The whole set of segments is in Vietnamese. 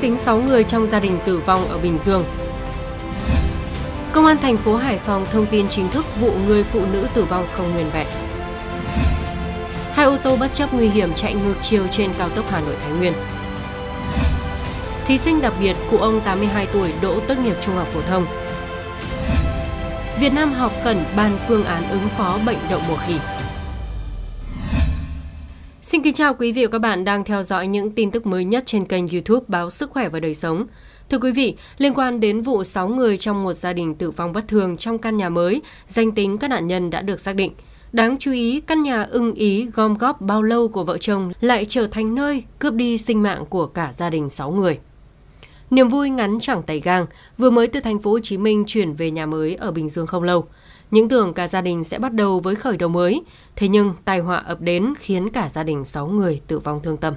tính 6 người trong gia đình tử vong ở Bình Dương. Công an thành phố Hải Phòng thông tin chính thức vụ người phụ nữ tử vong không nguyên vẹn. Hai ô tô bất chấp nguy hiểm chạy ngược chiều trên cao tốc Hà Nội Thái Nguyên. Thí sinh đặc biệt cụ ông 82 tuổi đỗ tốt nghiệp trung học phổ thông. Việt Nam họp khẩn bàn phương án ứng phó bệnh đậu mùa khỉ. Xin kính chào quý vị và các bạn đang theo dõi những tin tức mới nhất trên kênh YouTube Báo Sức khỏe và Đời sống. Thưa quý vị, liên quan đến vụ 6 người trong một gia đình tử vong bất thường trong căn nhà mới, danh tính các nạn nhân đã được xác định. Đáng chú ý, căn nhà ưng ý gom góp bao lâu của vợ chồng lại trở thành nơi cướp đi sinh mạng của cả gia đình 6 người. Niềm vui ngắn chẳng tay gang, vừa mới từ thành phố Hồ Chí Minh chuyển về nhà mới ở Bình Dương không lâu – những tưởng cả gia đình sẽ bắt đầu với khởi đầu mới, thế nhưng tai họa ập đến khiến cả gia đình 6 người tử vong thương tâm.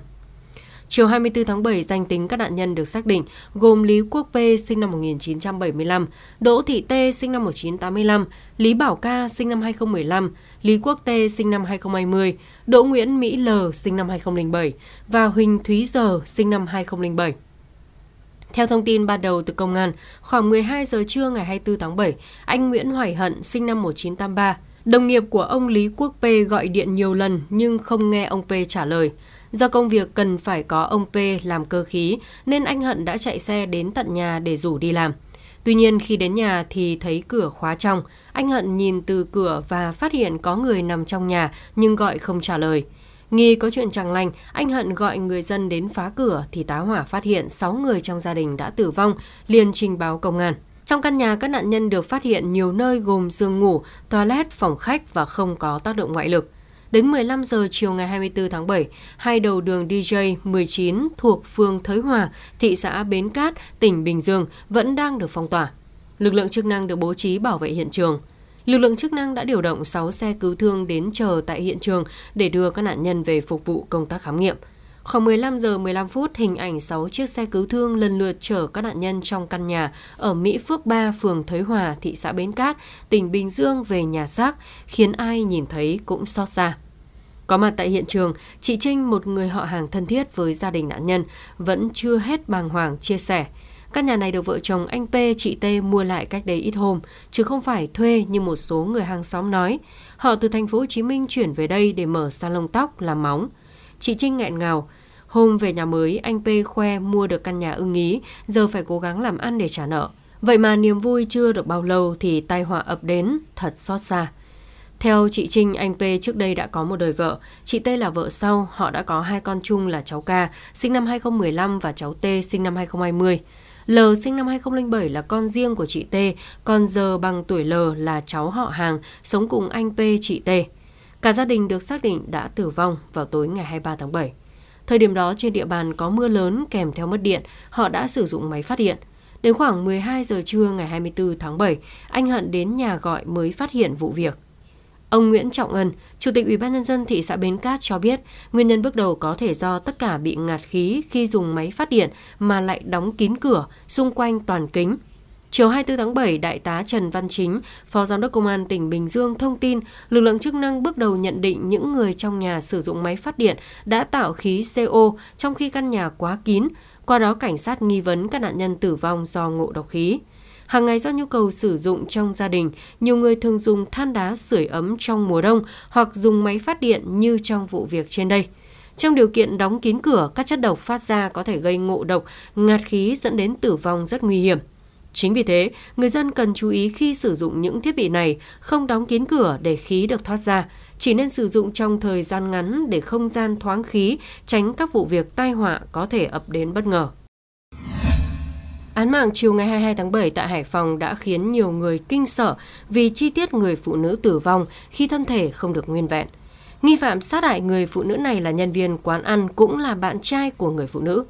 Chiều 24 tháng 7, danh tính các nạn nhân được xác định gồm Lý Quốc V sinh năm 1975, Đỗ Thị T sinh năm 1985, Lý Bảo Ca sinh năm 2015, Lý Quốc T sinh năm 2020, Đỗ Nguyễn Mỹ L sinh năm 2007 và Huỳnh Thúy Giờ sinh năm 2007. Theo thông tin ban đầu từ công an, khoảng 12 giờ trưa ngày 24 tháng 7, anh Nguyễn Hoài Hận sinh năm 1983, đồng nghiệp của ông Lý Quốc P gọi điện nhiều lần nhưng không nghe ông P trả lời. Do công việc cần phải có ông P làm cơ khí nên anh Hận đã chạy xe đến tận nhà để rủ đi làm. Tuy nhiên khi đến nhà thì thấy cửa khóa trong, anh Hận nhìn từ cửa và phát hiện có người nằm trong nhà nhưng gọi không trả lời. Nghi có chuyện chẳng lành, anh Hận gọi người dân đến phá cửa thì tá hỏa phát hiện 6 người trong gia đình đã tử vong, liền trình báo công an. Trong căn nhà, các nạn nhân được phát hiện nhiều nơi gồm giường ngủ, toilet, phòng khách và không có tác động ngoại lực. Đến 15 giờ chiều ngày 24 tháng 7, hai đầu đường DJ 19 thuộc phường Thới Hòa, thị xã Bến Cát, tỉnh Bình Dương vẫn đang được phong tỏa. Lực lượng chức năng được bố trí bảo vệ hiện trường. Lực lượng chức năng đã điều động 6 xe cứu thương đến chờ tại hiện trường để đưa các nạn nhân về phục vụ công tác khám nghiệm. Khoảng 15 giờ 15 phút, hình ảnh 6 chiếc xe cứu thương lần lượt chở các nạn nhân trong căn nhà ở Mỹ Phước 3, phường Thới Hòa, thị xã Bến Cát, tỉnh Bình Dương về nhà xác, khiến ai nhìn thấy cũng xót xa. Có mặt tại hiện trường, chị Trinh, một người họ hàng thân thiết với gia đình nạn nhân, vẫn chưa hết bàng hoàng chia sẻ – Căn nhà này được vợ chồng anh P, chị T mua lại cách đây ít hôm, chứ không phải thuê như một số người hàng xóm nói. Họ từ thành phố Hồ Chí Minh chuyển về đây để mở salon tóc làm móng. Chị Trinh nghẹn ngào, hôm về nhà mới anh P khoe mua được căn nhà ưng ý, giờ phải cố gắng làm ăn để trả nợ. Vậy mà niềm vui chưa được bao lâu thì tai họa ập đến, thật xót xa. Theo chị Trinh, anh P trước đây đã có một đời vợ, chị T là vợ sau, họ đã có hai con chung là cháu K, sinh năm 2015 và cháu T sinh năm 2020. L sinh năm 2007 là con riêng của chị T, còn giờ bằng tuổi L là cháu họ hàng, sống cùng anh P chị T. Cả gia đình được xác định đã tử vong vào tối ngày 23 tháng 7. Thời điểm đó trên địa bàn có mưa lớn kèm theo mất điện, họ đã sử dụng máy phát điện. Đến khoảng 12 giờ trưa ngày 24 tháng 7, anh Hận đến nhà gọi mới phát hiện vụ việc. Ông Nguyễn Trọng Ân, Chủ tịch Ủy ban Nhân dân thị xã Bến Cát cho biết, nguyên nhân bước đầu có thể do tất cả bị ngạt khí khi dùng máy phát điện mà lại đóng kín cửa xung quanh toàn kính. Chiều 24 tháng 7, Đại tá Trần Văn Chính, Phó Giám đốc Công an tỉnh Bình Dương thông tin lực lượng chức năng bước đầu nhận định những người trong nhà sử dụng máy phát điện đã tạo khí CO trong khi căn nhà quá kín, qua đó cảnh sát nghi vấn các nạn nhân tử vong do ngộ độc khí. Hàng ngày do nhu cầu sử dụng trong gia đình, nhiều người thường dùng than đá sưởi ấm trong mùa đông hoặc dùng máy phát điện như trong vụ việc trên đây. Trong điều kiện đóng kín cửa, các chất độc phát ra có thể gây ngộ độc, ngạt khí dẫn đến tử vong rất nguy hiểm. Chính vì thế, người dân cần chú ý khi sử dụng những thiết bị này, không đóng kín cửa để khí được thoát ra, chỉ nên sử dụng trong thời gian ngắn để không gian thoáng khí, tránh các vụ việc tai họa có thể ập đến bất ngờ. Án mạng chiều ngày 22 tháng 7 tại Hải Phòng đã khiến nhiều người kinh sợ vì chi tiết người phụ nữ tử vong khi thân thể không được nguyên vẹn. Nghi phạm sát hại người phụ nữ này là nhân viên quán ăn cũng là bạn trai của người phụ nữ.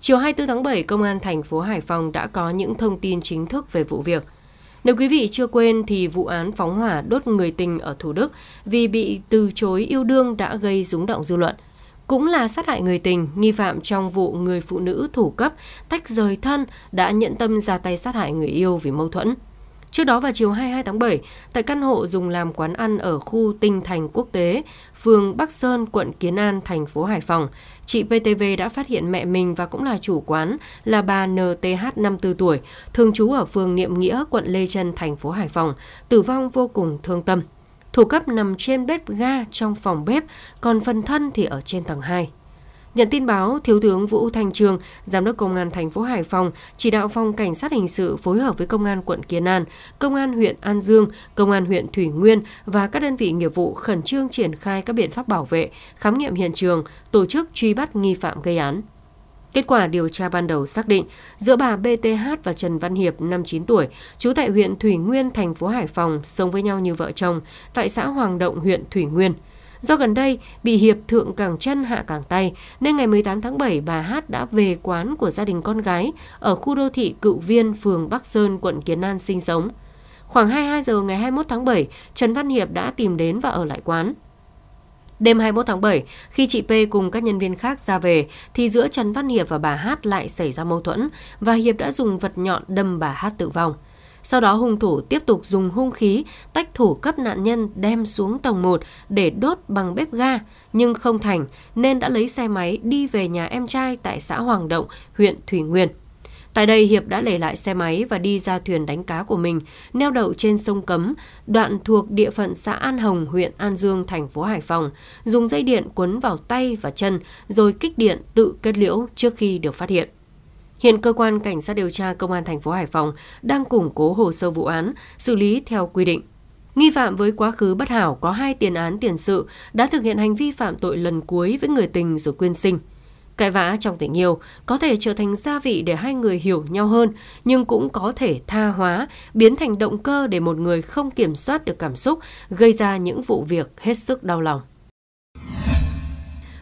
Chiều 24 tháng 7, Công an thành phố Hải Phòng đã có những thông tin chính thức về vụ việc. Nếu quý vị chưa quên thì vụ án phóng hỏa đốt người tình ở Thủ Đức vì bị từ chối yêu đương đã gây rúng động dư luận cũng là sát hại người tình, nghi phạm trong vụ người phụ nữ thủ cấp tách rời thân đã nhận tâm ra tay sát hại người yêu vì mâu thuẫn. Trước đó vào chiều 22 tháng 7, tại căn hộ dùng làm quán ăn ở khu Tinh Thành Quốc tế, phường Bắc Sơn, quận Kiến An, thành phố Hải Phòng, chị PTV đã phát hiện mẹ mình và cũng là chủ quán là bà NTH 54 tuổi, thường trú ở phường Niệm Nghĩa, quận Lê Trân, thành phố Hải Phòng, tử vong vô cùng thương tâm. Thủ cấp nằm trên bếp ga trong phòng bếp, còn phần thân thì ở trên tầng 2. Nhận tin báo, Thiếu tướng Vũ thành Trường, Giám đốc Công an thành phố Hải Phòng, chỉ đạo phòng cảnh sát hình sự phối hợp với Công an quận Kiến An, Công an huyện An Dương, Công an huyện Thủy Nguyên và các đơn vị nghiệp vụ khẩn trương triển khai các biện pháp bảo vệ, khám nghiệm hiện trường, tổ chức truy bắt nghi phạm gây án. Kết quả điều tra ban đầu xác định giữa bà BTH và Trần Văn Hiệp, 59 tuổi, trú tại huyện Thủy Nguyên, thành phố Hải Phòng, sống với nhau như vợ chồng tại xã Hoàng Động, huyện Thủy Nguyên. Do gần đây bị Hiệp thượng càng chân hạ càng tay, nên ngày 18 tháng 7 bà Hát đã về quán của gia đình con gái ở khu đô thị Cựu Viên, phường Bắc Sơn, quận Kiến An sinh sống. Khoảng 22 giờ ngày 21 tháng 7, Trần Văn Hiệp đã tìm đến và ở lại quán. Đêm 21 tháng 7, khi chị P cùng các nhân viên khác ra về, thì giữa Trần Văn Hiệp và bà Hát lại xảy ra mâu thuẫn và Hiệp đã dùng vật nhọn đâm bà Hát tử vong. Sau đó hung thủ tiếp tục dùng hung khí tách thủ cấp nạn nhân đem xuống tầng 1 để đốt bằng bếp ga, nhưng không thành nên đã lấy xe máy đi về nhà em trai tại xã Hoàng Động, huyện Thủy Nguyên. Tại đây, Hiệp đã lấy lại xe máy và đi ra thuyền đánh cá của mình, neo đậu trên sông Cấm, đoạn thuộc địa phận xã An Hồng, huyện An Dương, thành phố Hải Phòng, dùng dây điện quấn vào tay và chân rồi kích điện tự kết liễu trước khi được phát hiện. Hiện cơ quan cảnh sát điều tra công an thành phố Hải Phòng đang củng cố hồ sơ vụ án, xử lý theo quy định. Nghi phạm với quá khứ bất hảo có hai tiền án tiền sự đã thực hiện hành vi phạm tội lần cuối với người tình rồi quyên sinh. Cãi vã trong tình yêu có thể trở thành gia vị để hai người hiểu nhau hơn, nhưng cũng có thể tha hóa, biến thành động cơ để một người không kiểm soát được cảm xúc, gây ra những vụ việc hết sức đau lòng.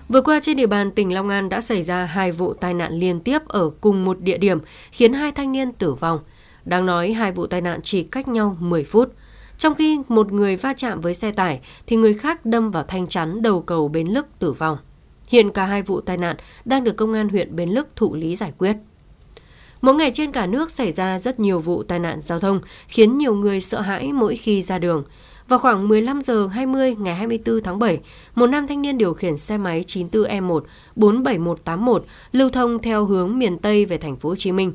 Vừa qua trên địa bàn tỉnh Long An đã xảy ra hai vụ tai nạn liên tiếp ở cùng một địa điểm khiến hai thanh niên tử vong. Đáng nói hai vụ tai nạn chỉ cách nhau 10 phút. Trong khi một người va chạm với xe tải thì người khác đâm vào thanh chắn đầu cầu Bến Lức tử vong. Hiện cả hai vụ tai nạn đang được công an huyện Bến Lức thụ lý giải quyết. Mỗi ngày trên cả nước xảy ra rất nhiều vụ tai nạn giao thông, khiến nhiều người sợ hãi mỗi khi ra đường. Vào khoảng 15 giờ 20 ngày 24 tháng 7, một nam thanh niên điều khiển xe máy 94E1 47181 lưu thông theo hướng miền Tây về thành phố Hồ Chí Minh.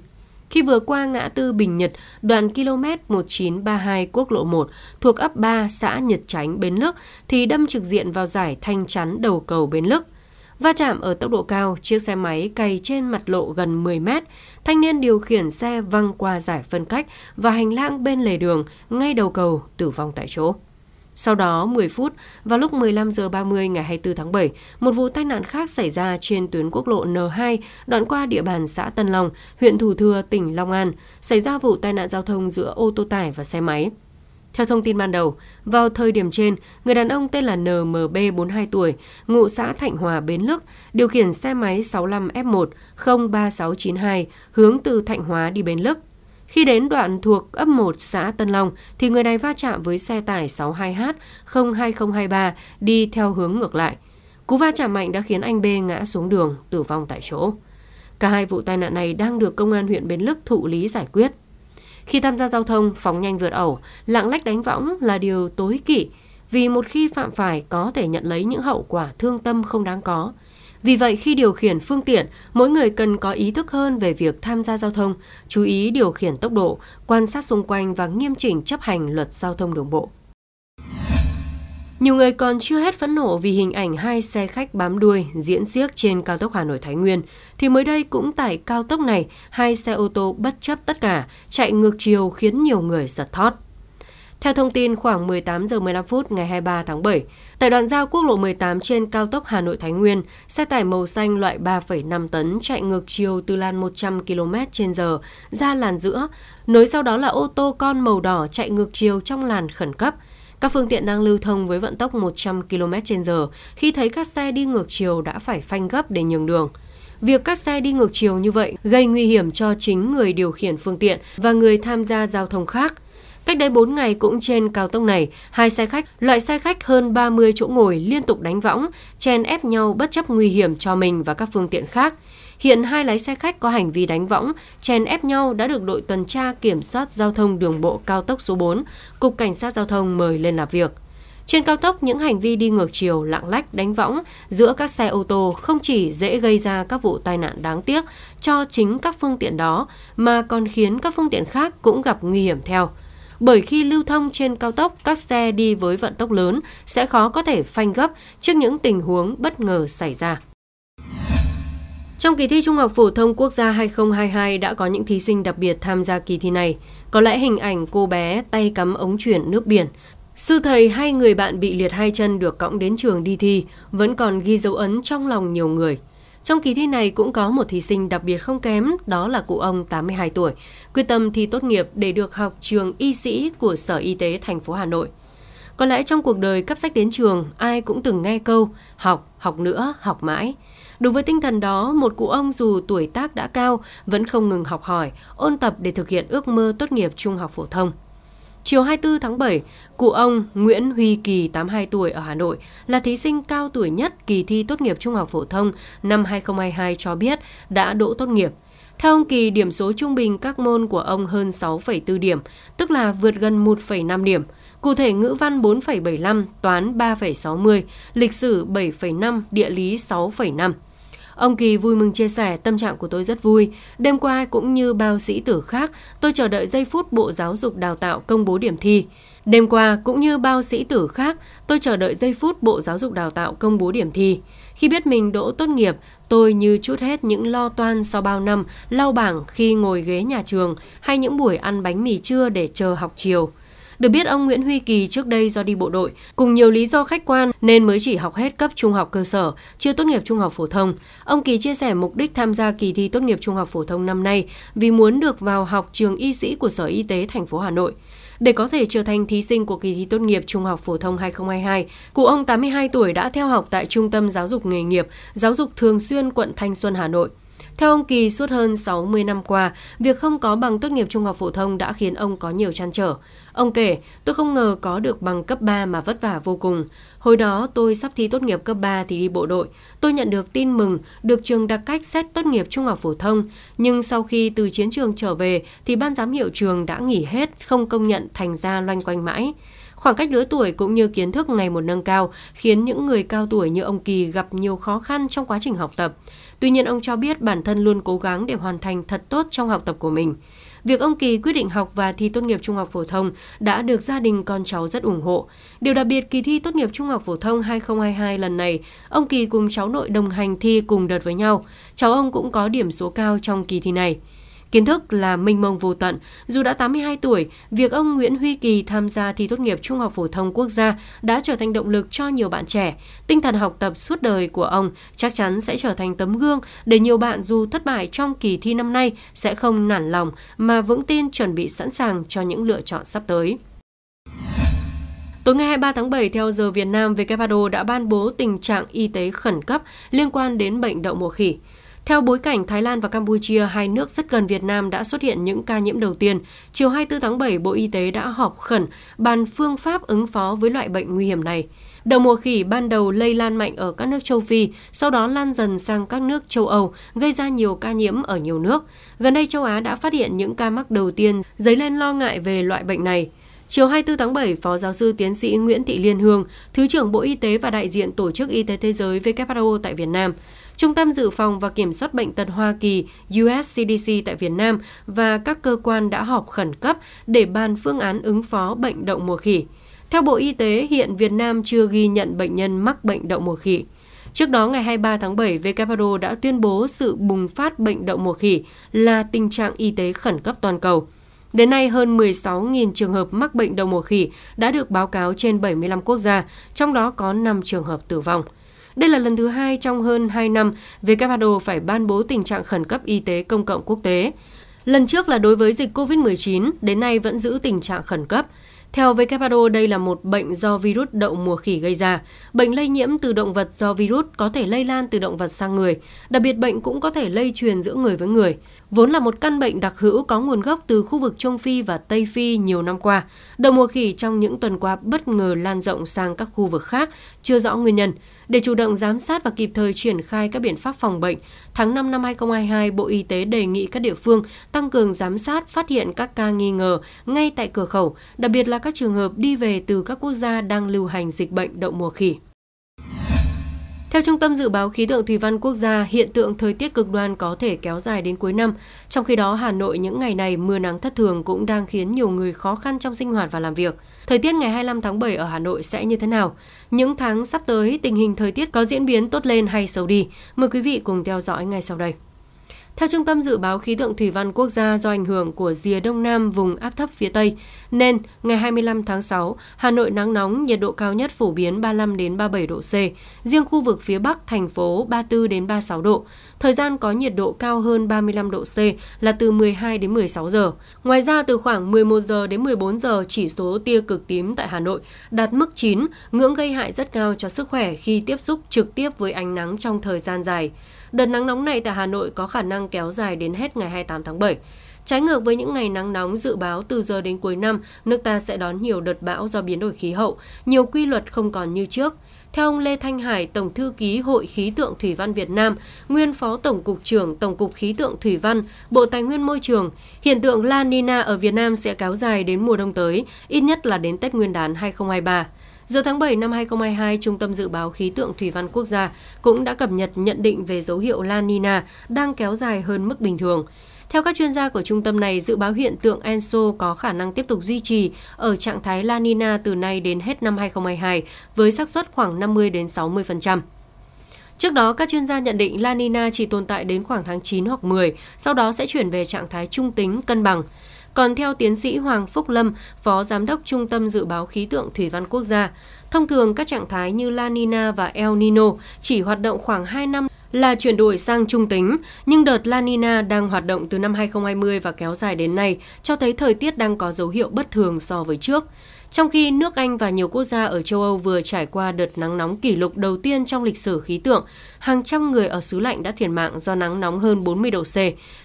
Khi vừa qua ngã tư Bình Nhật, đoạn km 1932 quốc lộ 1 thuộc ấp 3 xã Nhật Chánh Bến Lức thì đâm trực diện vào giải thanh chắn đầu cầu Bến Lức. Va chạm ở tốc độ cao, chiếc xe máy cày trên mặt lộ gần 10 mét. Thanh niên điều khiển xe văng qua giải phân cách và hành lang bên lề đường, ngay đầu cầu, tử vong tại chỗ. Sau đó 10 phút, vào lúc 15 giờ 30 ngày 24 tháng 7, một vụ tai nạn khác xảy ra trên tuyến quốc lộ N2 đoạn qua địa bàn xã Tân Long, huyện Thủ Thừa, tỉnh Long An, xảy ra vụ tai nạn giao thông giữa ô tô tải và xe máy. Theo thông tin ban đầu, vào thời điểm trên, người đàn ông tên là NMB 42 tuổi, ngụ xã Thạnh Hòa, Bến Lức, điều khiển xe máy 65F1 03692 hướng từ Thạnh Hóa đi Bến Lức. Khi đến đoạn thuộc ấp 1 xã Tân Long thì người này va chạm với xe tải 62H 02023 đi theo hướng ngược lại. Cú va chạm mạnh đã khiến anh B ngã xuống đường, tử vong tại chỗ. Cả hai vụ tai nạn này đang được công an huyện Bến Lức thụ lý giải quyết. Khi tham gia giao thông, phóng nhanh vượt ẩu, lạng lách đánh võng là điều tối kỵ, vì một khi phạm phải có thể nhận lấy những hậu quả thương tâm không đáng có. Vì vậy, khi điều khiển phương tiện, mỗi người cần có ý thức hơn về việc tham gia giao thông, chú ý điều khiển tốc độ, quan sát xung quanh và nghiêm chỉnh chấp hành luật giao thông đường bộ. Nhiều người còn chưa hết phẫn nộ vì hình ảnh hai xe khách bám đuôi diễn xiếc trên cao tốc Hà Nội Thái Nguyên thì mới đây cũng tại cao tốc này, hai xe ô tô bất chấp tất cả chạy ngược chiều khiến nhiều người giật thót. Theo thông tin khoảng 18 giờ 15 phút ngày 23 tháng 7, tại đoạn giao quốc lộ 18 trên cao tốc Hà Nội Thái Nguyên, xe tải màu xanh loại 3,5 tấn chạy ngược chiều từ làn 100 km h ra làn giữa, nối sau đó là ô tô con màu đỏ chạy ngược chiều trong làn khẩn cấp – các phương tiện đang lưu thông với vận tốc 100 km h khi thấy các xe đi ngược chiều đã phải phanh gấp để nhường đường. Việc các xe đi ngược chiều như vậy gây nguy hiểm cho chính người điều khiển phương tiện và người tham gia giao thông khác – Cách đây 4 ngày cũng trên cao tốc này, hai xe khách, loại xe khách hơn 30 chỗ ngồi liên tục đánh võng, chen ép nhau bất chấp nguy hiểm cho mình và các phương tiện khác. Hiện hai lái xe khách có hành vi đánh võng, chèn ép nhau đã được đội tuần tra kiểm soát giao thông đường bộ cao tốc số 4, Cục Cảnh sát Giao thông mời lên làm việc. Trên cao tốc, những hành vi đi ngược chiều, lạng lách, đánh võng giữa các xe ô tô không chỉ dễ gây ra các vụ tai nạn đáng tiếc cho chính các phương tiện đó, mà còn khiến các phương tiện khác cũng gặp nguy hiểm theo bởi khi lưu thông trên cao tốc, các xe đi với vận tốc lớn sẽ khó có thể phanh gấp trước những tình huống bất ngờ xảy ra. Trong kỳ thi Trung học phổ thông quốc gia 2022 đã có những thí sinh đặc biệt tham gia kỳ thi này. Có lẽ hình ảnh cô bé tay cắm ống chuyển nước biển, sư thầy hay người bạn bị liệt hai chân được cõng đến trường đi thi vẫn còn ghi dấu ấn trong lòng nhiều người. Trong kỳ thi này cũng có một thí sinh đặc biệt không kém, đó là cụ ông 82 tuổi, quyết tâm thi tốt nghiệp để được học trường y sĩ của Sở Y tế thành phố Hà Nội. Có lẽ trong cuộc đời cấp sách đến trường, ai cũng từng nghe câu học, học nữa, học mãi. Đối với tinh thần đó, một cụ ông dù tuổi tác đã cao vẫn không ngừng học hỏi, ôn tập để thực hiện ước mơ tốt nghiệp trung học phổ thông. Chiều 24 tháng 7, cụ ông Nguyễn Huy Kỳ, 82 tuổi ở Hà Nội, là thí sinh cao tuổi nhất kỳ thi tốt nghiệp trung học phổ thông năm 2022 cho biết đã đỗ tốt nghiệp. Theo ông Kỳ, điểm số trung bình các môn của ông hơn 6,4 điểm, tức là vượt gần 1,5 điểm. Cụ thể ngữ văn 4,75, toán 3,60, lịch sử 7,5, địa lý 6,5. Ông Kỳ vui mừng chia sẻ tâm trạng của tôi rất vui. Đêm qua cũng như bao sĩ tử khác, tôi chờ đợi giây phút Bộ Giáo dục Đào tạo công bố điểm thi. Đêm qua cũng như bao sĩ tử khác, tôi chờ đợi giây phút Bộ Giáo dục Đào tạo công bố điểm thi. Khi biết mình đỗ tốt nghiệp, tôi như chút hết những lo toan sau bao năm lau bảng khi ngồi ghế nhà trường hay những buổi ăn bánh mì trưa để chờ học chiều. Được biết ông Nguyễn Huy Kỳ trước đây do đi bộ đội, cùng nhiều lý do khách quan nên mới chỉ học hết cấp trung học cơ sở, chưa tốt nghiệp trung học phổ thông. Ông Kỳ chia sẻ mục đích tham gia kỳ thi tốt nghiệp trung học phổ thông năm nay vì muốn được vào học trường y sĩ của Sở Y tế thành phố Hà Nội. Để có thể trở thành thí sinh của kỳ thi tốt nghiệp trung học phổ thông 2022, cụ ông 82 tuổi đã theo học tại Trung tâm Giáo dục Nghề nghiệp, Giáo dục Thường xuyên quận Thanh Xuân Hà Nội. Theo ông Kỳ, suốt hơn 60 năm qua, việc không có bằng tốt nghiệp trung học phổ thông đã khiến ông có nhiều trăn trở. Ông kể, tôi không ngờ có được bằng cấp 3 mà vất vả vô cùng. Hồi đó tôi sắp thi tốt nghiệp cấp 3 thì đi bộ đội. Tôi nhận được tin mừng, được trường đặc cách xét tốt nghiệp trung học phổ thông. Nhưng sau khi từ chiến trường trở về thì ban giám hiệu trường đã nghỉ hết, không công nhận thành ra loanh quanh mãi. Khoảng cách lứa tuổi cũng như kiến thức ngày một nâng cao khiến những người cao tuổi như ông Kỳ gặp nhiều khó khăn trong quá trình học tập. Tuy nhiên ông cho biết bản thân luôn cố gắng để hoàn thành thật tốt trong học tập của mình. Việc ông Kỳ quyết định học và thi tốt nghiệp trung học phổ thông đã được gia đình con cháu rất ủng hộ. Điều đặc biệt kỳ thi tốt nghiệp trung học phổ thông 2022 lần này, ông Kỳ cùng cháu nội đồng hành thi cùng đợt với nhau. Cháu ông cũng có điểm số cao trong kỳ thi này. Kiến thức là minh mông vô tận, dù đã 82 tuổi, việc ông Nguyễn Huy Kỳ tham gia thi tốt nghiệp Trung học phổ thông quốc gia đã trở thành động lực cho nhiều bạn trẻ. Tinh thần học tập suốt đời của ông chắc chắn sẽ trở thành tấm gương để nhiều bạn dù thất bại trong kỳ thi năm nay sẽ không nản lòng mà vững tin chuẩn bị sẵn sàng cho những lựa chọn sắp tới. Tối ngày 23 tháng 7 theo giờ Việt Nam, WHO đã ban bố tình trạng y tế khẩn cấp liên quan đến bệnh đậu mùa khỉ. Theo bối cảnh Thái Lan và Campuchia, hai nước rất gần Việt Nam đã xuất hiện những ca nhiễm đầu tiên, chiều 24 tháng 7, Bộ Y tế đã họp khẩn bàn phương pháp ứng phó với loại bệnh nguy hiểm này. Đầu mùa khỉ ban đầu lây lan mạnh ở các nước châu Phi, sau đó lan dần sang các nước châu Âu, gây ra nhiều ca nhiễm ở nhiều nước. Gần đây châu Á đã phát hiện những ca mắc đầu tiên, dấy lên lo ngại về loại bệnh này. Chiều 24 tháng 7, Phó Giáo sư Tiến sĩ Nguyễn Thị Liên Hương, Thứ trưởng Bộ Y tế và đại diện Tổ chức Y tế Thế giới WHO tại Việt Nam, Trung tâm Dự phòng và Kiểm soát Bệnh tật Hoa Kỳ USCDC tại Việt Nam và các cơ quan đã họp khẩn cấp để bàn phương án ứng phó bệnh đậu mùa khỉ. Theo Bộ Y tế, hiện Việt Nam chưa ghi nhận bệnh nhân mắc bệnh đậu mùa khỉ. Trước đó, ngày 23 tháng 7, WHO đã tuyên bố sự bùng phát bệnh đậu mùa khỉ là tình trạng y tế khẩn cấp toàn cầu. Đến nay, hơn 16.000 trường hợp mắc bệnh đậu mùa khỉ đã được báo cáo trên 75 quốc gia, trong đó có 5 trường hợp tử vong. Đây là lần thứ hai trong hơn 2 năm WHO phải ban bố tình trạng khẩn cấp y tế công cộng quốc tế. Lần trước là đối với dịch COVID-19, đến nay vẫn giữ tình trạng khẩn cấp. Theo WHO, đây là một bệnh do virus đậu mùa khỉ gây ra. Bệnh lây nhiễm từ động vật do virus có thể lây lan từ động vật sang người. Đặc biệt bệnh cũng có thể lây truyền giữa người với người. Vốn là một căn bệnh đặc hữu có nguồn gốc từ khu vực Trung Phi và Tây Phi nhiều năm qua. Đậu mùa khỉ trong những tuần qua bất ngờ lan rộng sang các khu vực khác, chưa rõ nguyên nhân. Để chủ động giám sát và kịp thời triển khai các biện pháp phòng bệnh, tháng 5 năm 2022, Bộ Y tế đề nghị các địa phương tăng cường giám sát, phát hiện các ca nghi ngờ ngay tại cửa khẩu, đặc biệt là các trường hợp đi về từ các quốc gia đang lưu hành dịch bệnh đậu mùa khỉ. Theo Trung tâm Dự báo Khí tượng Thủy văn Quốc gia, hiện tượng thời tiết cực đoan có thể kéo dài đến cuối năm. Trong khi đó, Hà Nội những ngày này mưa nắng thất thường cũng đang khiến nhiều người khó khăn trong sinh hoạt và làm việc. Thời tiết ngày 25 tháng 7 ở Hà Nội sẽ như thế nào? Những tháng sắp tới, tình hình thời tiết có diễn biến tốt lên hay xấu đi? Mời quý vị cùng theo dõi ngay sau đây. Theo Trung tâm Dự báo Khí tượng Thủy văn Quốc gia do ảnh hưởng của rìa đông nam vùng áp thấp phía Tây, nên ngày 25 tháng 6, Hà Nội nắng nóng, nhiệt độ cao nhất phổ biến 35 đến 37 độ C, riêng khu vực phía Bắc thành phố 34 đến 36 độ. Thời gian có nhiệt độ cao hơn 35 độ C là từ 12 đến 16 giờ. Ngoài ra từ khoảng 11 giờ đến 14 giờ, chỉ số tia cực tím tại Hà Nội đạt mức 9, ngưỡng gây hại rất cao cho sức khỏe khi tiếp xúc trực tiếp với ánh nắng trong thời gian dài. Đợt nắng nóng này tại Hà Nội có khả năng kéo dài đến hết ngày 28 tháng 7. Trái ngược với những ngày nắng nóng dự báo từ giờ đến cuối năm, nước ta sẽ đón nhiều đợt bão do biến đổi khí hậu, nhiều quy luật không còn như trước. Theo ông Lê Thanh Hải, Tổng thư ký Hội Khí tượng Thủy văn Việt Nam, nguyên Phó Tổng cục trưởng Tổng cục Khí tượng Thủy văn, Bộ Tài nguyên Môi trường, hiện tượng La Nina ở Việt Nam sẽ kéo dài đến mùa đông tới, ít nhất là đến Tết Nguyên đán 2023. Giữa tháng 7 năm 2022, Trung tâm Dự báo Khí tượng Thủy văn Quốc gia cũng đã cập nhật nhận định về dấu hiệu La Nina đang kéo dài hơn mức bình thường. Theo các chuyên gia của trung tâm này, dự báo hiện tượng Enso có khả năng tiếp tục duy trì ở trạng thái La Nina từ nay đến hết năm 2022 với xác suất khoảng 50 đến 60%. Trước đó, các chuyên gia nhận định La Nina chỉ tồn tại đến khoảng tháng 9 hoặc 10, sau đó sẽ chuyển về trạng thái trung tính cân bằng còn theo tiến sĩ Hoàng Phúc Lâm, Phó Giám đốc Trung tâm Dự báo Khí tượng Thủy văn Quốc gia, thông thường các trạng thái như La Nina và El Nino chỉ hoạt động khoảng 2 năm là chuyển đổi sang trung tính, nhưng đợt La Nina đang hoạt động từ năm 2020 và kéo dài đến nay cho thấy thời tiết đang có dấu hiệu bất thường so với trước. Trong khi nước Anh và nhiều quốc gia ở châu Âu vừa trải qua đợt nắng nóng kỷ lục đầu tiên trong lịch sử khí tượng, hàng trăm người ở xứ lạnh đã thiệt mạng do nắng nóng hơn 40 độ C,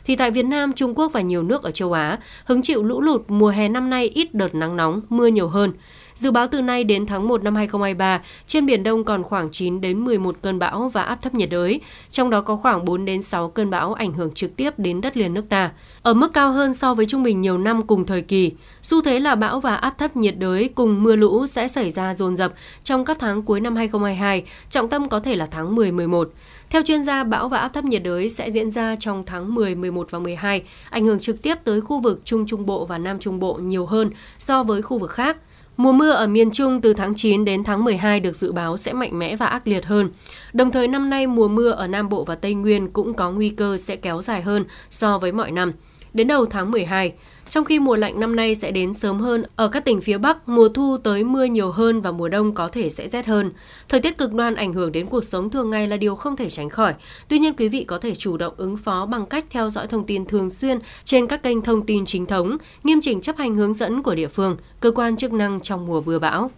thì tại Việt Nam, Trung Quốc và nhiều nước ở châu Á hứng chịu lũ lụt mùa hè năm nay ít đợt nắng nóng, mưa nhiều hơn. Dự báo từ nay đến tháng 1 năm 2023, trên Biển Đông còn khoảng 9 đến 11 cơn bão và áp thấp nhiệt đới, trong đó có khoảng 4 đến 6 cơn bão ảnh hưởng trực tiếp đến đất liền nước ta. Ở mức cao hơn so với trung bình nhiều năm cùng thời kỳ, xu thế là bão và áp thấp nhiệt đới cùng mưa lũ sẽ xảy ra dồn dập trong các tháng cuối năm 2022, trọng tâm có thể là tháng 10-11. Theo chuyên gia, bão và áp thấp nhiệt đới sẽ diễn ra trong tháng 10, 11 và 12, ảnh hưởng trực tiếp tới khu vực Trung Trung Bộ và Nam Trung Bộ nhiều hơn so với khu vực khác. Mùa mưa ở miền Trung từ tháng 9 đến tháng 12 được dự báo sẽ mạnh mẽ và ác liệt hơn. Đồng thời năm nay mùa mưa ở Nam Bộ và Tây Nguyên cũng có nguy cơ sẽ kéo dài hơn so với mọi năm. Đến đầu tháng 12, trong khi mùa lạnh năm nay sẽ đến sớm hơn, ở các tỉnh phía Bắc, mùa thu tới mưa nhiều hơn và mùa đông có thể sẽ rét hơn. Thời tiết cực đoan ảnh hưởng đến cuộc sống thường ngày là điều không thể tránh khỏi. Tuy nhiên quý vị có thể chủ động ứng phó bằng cách theo dõi thông tin thường xuyên trên các kênh thông tin chính thống, nghiêm chỉnh chấp hành hướng dẫn của địa phương, cơ quan chức năng trong mùa mưa bão.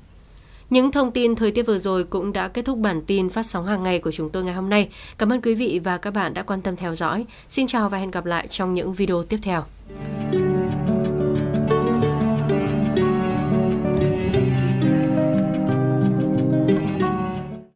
Những thông tin thời tiết vừa rồi cũng đã kết thúc bản tin phát sóng hàng ngày của chúng tôi ngày hôm nay. Cảm ơn quý vị và các bạn đã quan tâm theo dõi. Xin chào và hẹn gặp lại trong những video tiếp theo.